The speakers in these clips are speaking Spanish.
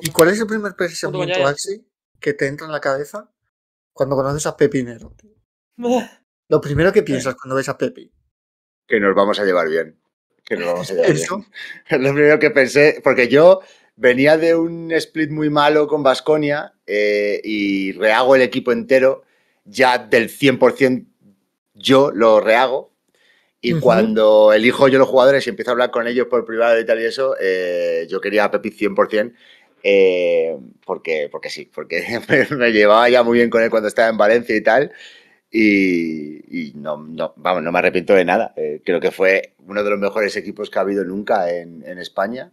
Pues ¿Y cuál es el primer pues pensamiento, Axi, que te entra en la cabeza cuando conoces a Nero? Lo primero que eh. piensas cuando ves a Pepi. Que nos vamos a llevar bien. Que nos vamos a llevar ¿Eso? bien. lo primero que pensé, porque yo venía de un split muy malo con Vasconia eh, y rehago el equipo entero. Ya del 100% yo lo rehago. Y cuando elijo yo los jugadores y empiezo a hablar con ellos por privado y tal y eso, eh, yo quería a Pepi 100%. Eh, porque, porque sí, porque me, llevaba ya muy bien con él cuando estaba en Valencia y tal. Y, no, no, vamos, no me arrepiento de nada. Eh, creo que fue uno de los mejores equipos que ha habido nunca en, España.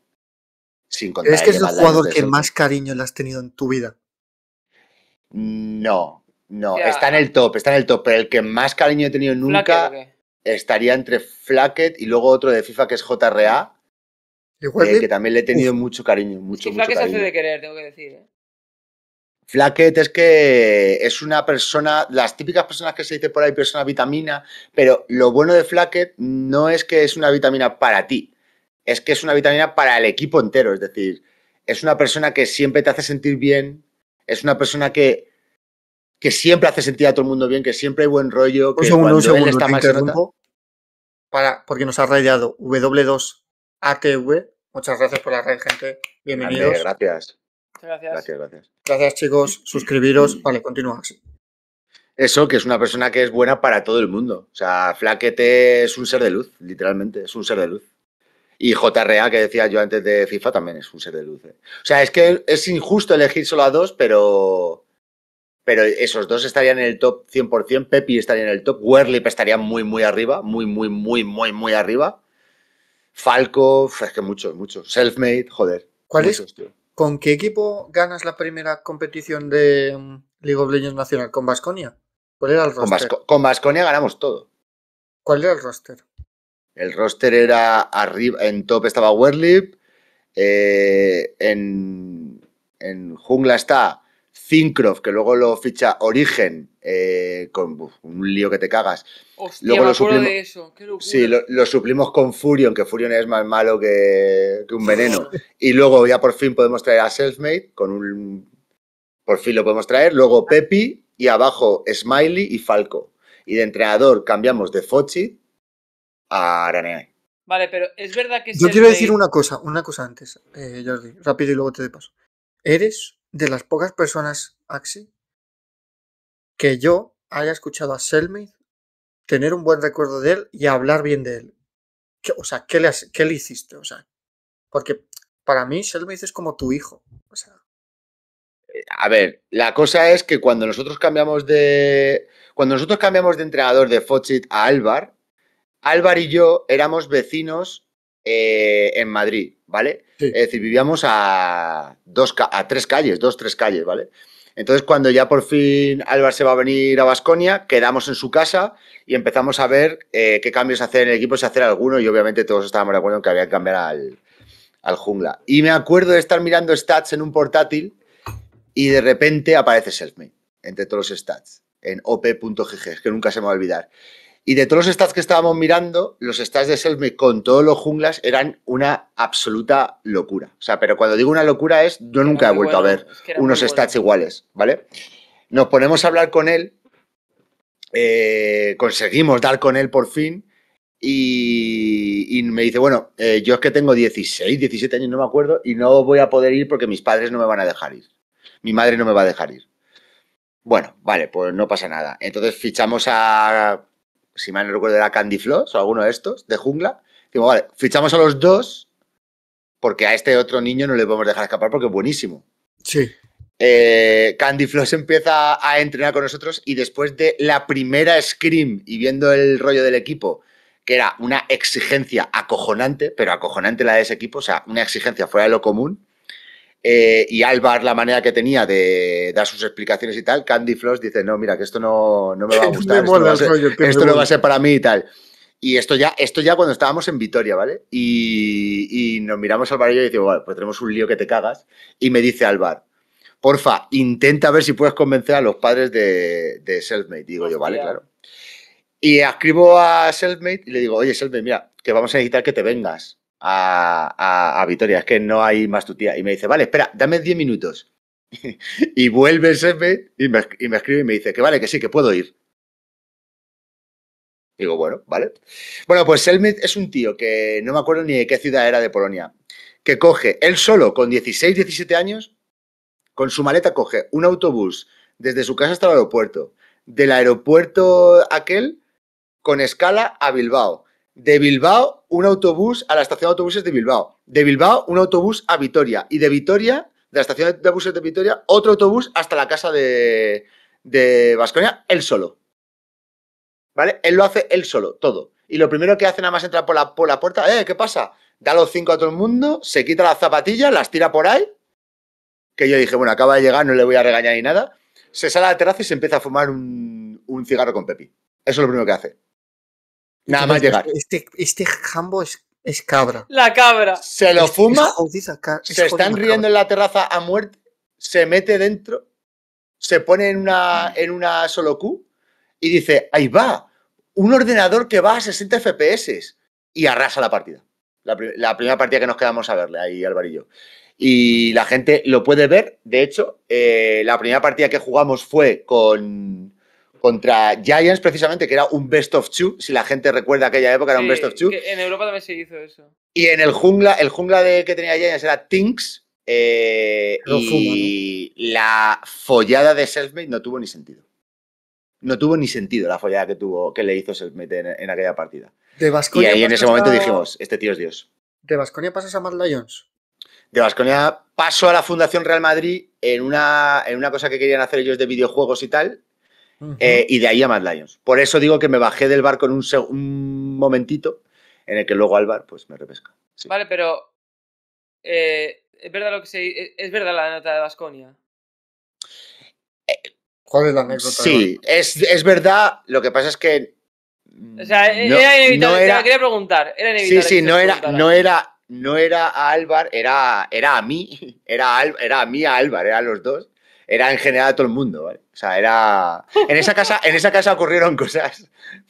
Sin ¿Es que es el jugador que más cariño le has tenido en tu vida? No, no, está en el top, está en el top, pero el que más cariño he tenido nunca estaría entre Flacket y luego otro de FIFA que es JRA eh, que también le he tenido mucho cariño. Mucho, se hace de querer, tengo que decir. ¿eh? es que es una persona, las típicas personas que se dice por ahí, persona vitamina, pero lo bueno de Flacket no es que es una vitamina para ti, es que es una vitamina para el equipo entero. Es decir, es una persona que siempre te hace sentir bien, es una persona que, que siempre hace sentir a todo el mundo bien, que siempre hay buen rollo. un segundo, está interrumpo para, porque nos ha rayado W2 ATV. Muchas gracias por la red, gente. Bienvenidos. gracias. Gracias. Gracias, gracias. chicos. Suscribiros. Vale, continúa. Eso, que es una persona que es buena para todo el mundo. O sea, Flaquete es un ser de luz, literalmente. Es un ser de luz. Y JRA, que decía yo antes de FIFA, también es un ser de luz. Eh. O sea, es que es injusto elegir solo a dos, pero. Pero esos dos estarían en el top 100%. Pepi estaría en el top. Werlip estaría muy, muy arriba. Muy, muy, muy, muy, muy arriba. Falco, es que muchos, muchos. Selfmade, joder. ¿Cuál es? ¿Con qué equipo ganas la primera competición de mm, League of Legends Nacional? ¿Con Vasconia? ¿Cuál era el roster? Con Vasconia ganamos todo. ¿Cuál era el roster? El roster era arriba, en top estaba Werlip, eh, en, jungla está Zincroft, que luego lo ficha Origen eh, con un lío que te cagas. Hostia, Luego lo de eso. sí, lo, suplimos con Furion, que Furion es más malo que, un veneno. y luego ya por fin podemos traer a Selfmade, con un... Por fin lo podemos traer. Luego Pepi y abajo Smiley y Falco. Y de entrenador cambiamos de Fochi a Aranea. Vale, pero es verdad que... Yo quiero decir una cosa, una cosa antes, eh, Jordi, rápido y luego te de paso. Eres de las pocas personas, Axi, que yo haya escuchado a Selmi, tener un buen recuerdo de él y hablar bien de él. o sea, ¿qué le, hiciste? O sea, porque para mí Selmi es como tu hijo. Eh, a ver, la cosa es que cuando nosotros cambiamos de. Cuando nosotros cambiamos de entrenador de Fochit a Álvar, Álvar y yo éramos vecinos eh, en Madrid, ¿vale? Es decir, vivíamos a, dos, a tres calles, dos, tres calles, ¿vale? Entonces, cuando ya por fin Álvaro se va a venir a Basconia, quedamos en su casa y empezamos a ver eh, qué cambios hacer en el equipo, si hacer alguno, y obviamente todos estábamos de acuerdo en que había que cambiar al, al jungla. Y me acuerdo de estar mirando stats en un portátil y de repente aparece Selfmade entre todos los stats en op.gg, que nunca se me va a olvidar. Y de todos los stats que estábamos mirando, los stats de Selmy con todos los junglas eran una absoluta locura. O sea, pero cuando digo una locura es, yo nunca he vuelto a ver unos stats iguales, ¿vale? Nos ponemos a hablar con él, eh, conseguimos dar con él por fin. Y, me dice, bueno, eh, yo es que tengo 16, 17 años, no me acuerdo, y no voy a poder ir porque mis padres no me van a dejar ir. Mi madre no me va a dejar ir. Bueno, vale, pues no pasa nada. Entonces fichamos a si mal no recuerdo, era Candy Floss o alguno de estos, de jungla. Digo, vale, fichamos a los dos porque a este otro niño no le podemos dejar escapar porque es buenísimo. Sí. Eh, Candy Floss empieza a entrenar con nosotros y después de la primera Scream y viendo el rollo del equipo, que era una exigencia acojonante, pero acojonante la de ese equipo, o sea, una exigencia fuera de lo común, eh, y Alvar, la manera que tenía de dar sus explicaciones y tal, Candy Floss dice, no, mira, que esto no, me va a gustar, esto, no va a, ser, para mí y tal. Y esto ya, esto ya cuando estábamos en Vitoria, ¿vale? Y, nos miramos al y yo digo, bueno, pues tenemos un lío que te cagas. Y me dice Alvar, porfa, intenta ver si puedes convencer a los padres de, de Selfmade. Digo yo, vale, claro. Y escribo a Selfmade y le digo, oye, Selfmade, mira, que vamos a necesitar que te vengas a, Vitoria, es que no hay más tu tía. Y me dice, vale, espera, dame 10 minutos. y vuelve el y me, escribe y me dice, que vale, que sí, que puedo ir. Digo, bueno, vale. Bueno, pues Selmet es un tío que no me acuerdo ni de qué ciudad era de Polonia, que coge él solo con 16, 17 años, con su maleta coge un autobús desde su casa hasta el aeropuerto, del aeropuerto aquel con escala a Bilbao, de Bilbao, un autobús a la estación de autobuses de Bilbao. De Bilbao, un autobús a Vitoria. Y de Vitoria, de la estación de autobuses de Vitoria, otro autobús hasta la casa de, de Vasconia, él solo. ¿Vale? Él lo hace él solo, todo. Y lo primero que hace nada más entrar por la, la puerta, ¿eh? ¿Qué pasa? Da los cinco a todo el mundo, se quita las zapatillas, las tira por ahí. Que yo dije, bueno, acaba de llegar, no le voy a regañar ni nada. Se sale al terrazo y se empieza a fumar un, un cigarro con Pepi. Eso es lo primero que hace. Nada más llegar. Este, este jambo es, cabra. La cabra. Se lo fuma. se están riendo en la terraza a muerte. Se mete dentro. Se pone en una, en una solo Q. Y dice: Ahí va. Un ordenador que va a 60 FPS. Y arrasa la partida. La, primera partida que nos quedamos a verle ahí, Alvarillo. Y la gente lo puede ver. De hecho, eh, la primera partida que jugamos fue con contra Giants, precisamente, que era un best of two. Si la gente recuerda aquella época, era un best of two. En Europa también se hizo eso. Y en el jungla, el jungla que tenía Giants era Tinks. Eh, y la follada de Selfmade no tuvo ni sentido. No tuvo ni sentido la follada que tuvo, que le hizo Selfmade en, aquella partida. De y ahí en ese momento dijimos, este tío es Dios. ¿De Vasconia pasas a Mad Lions? De Vasconia pasó a la Fundación Real Madrid en una cosa que querían hacer ellos de videojuegos y tal, eh, y de ahí a Mad Lions. Por eso digo que me bajé del barco en un, momentito en el que luego Álvaro pues me repesca. Vale, pero eh, es verdad lo que se, es verdad la nota de Basconia. Eh, ¿Cuál es la anécdota? Sí, es, es verdad. Lo que pasa es que o sea, no, era inevitable, te quería preguntar. sí, sí, no era, no era, no era a Álvar, era, era a mí, era a, era a mí a Álvar, eran los dos era en general todo el mundo, ¿vale? O sea, era. En esa casa, en esa casa ocurrieron cosas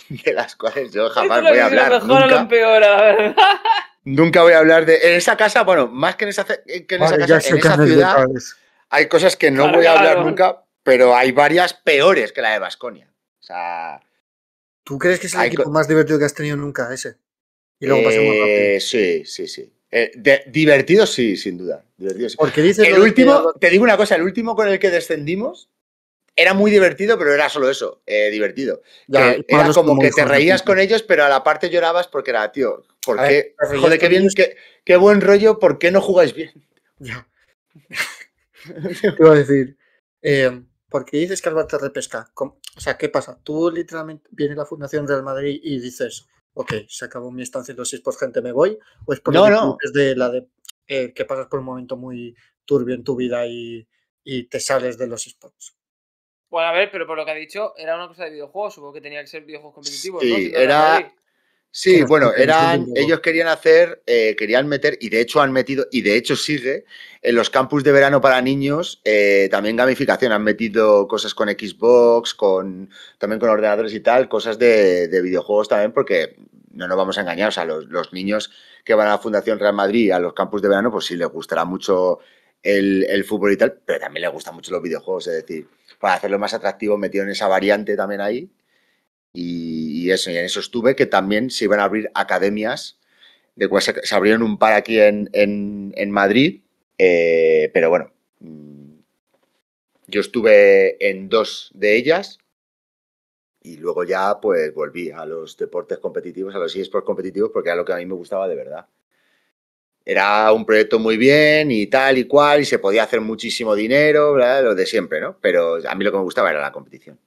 de las cuales yo jamás voy a hablar. nunca. Nunca voy a hablar de. En esa casa, bueno, más que en esa, en esa casa, en esa ciudad hay cosas que no voy a hablar nunca, pero hay varias peores que la de Basconia. O sea. ¿Tú crees que es el equipo más divertido que has tenido nunca, ese? Y luego eh, rápido. Sí, sí, sí. Eh, divertido sí, sin duda. Divertido, sí. Porque dices el último, te digo una cosa, el último con el que descendimos era muy divertido, pero era solo eso, eh, divertido. era como que te reías con ellos, pero a la parte llorabas porque era, tío, ¿por qué? joder, qué bien, buen rollo, ¿por qué no jugáis bien? te iba a decir, eh, porque dices que Alba te repesca. O sea, ¿qué pasa? Tú literalmente vienes a la Fundación Real Madrid y dices, ok, se acabó mi estancia, en los por gente me voy, o es porque no, es de la de eh, que pasas por un momento muy turbio en tu vida y, te sales de los esports. Bueno, a ver, pero por lo que ha dicho, era una cosa de videojuegos, supongo que tenía que ser videojuegos competitivos. ¿no? era, Sí, bueno, eran, ellos querían hacer, eh, querían meter, y de hecho han metido, y de hecho sigue, en los campus de verano para niños, eh, también gamificación, han metido cosas con Xbox, con también con ordenadores y tal, cosas de, videojuegos también, porque no nos vamos a engañar, o sea, los, niños que van a la Fundación Real Madrid, a los campus de verano, pues sí les gustará mucho el, el fútbol y tal, pero también les gustan mucho los videojuegos, es decir, para hacerlo más atractivo metieron esa variante también ahí y, eso, y en eso estuve, que también se iban a abrir academias, de se, abrieron un par aquí en, Madrid, eh, pero bueno, mm, yo estuve en dos de ellas y luego ya pues volví a los deportes competitivos, a los eSports competitivos, porque era lo que a mí me gustaba de verdad. Era un proyecto muy bien y tal y cual, y se podía hacer muchísimo dinero, ¿verdad? lo de siempre, ¿no? Pero a mí lo que me gustaba era la competición.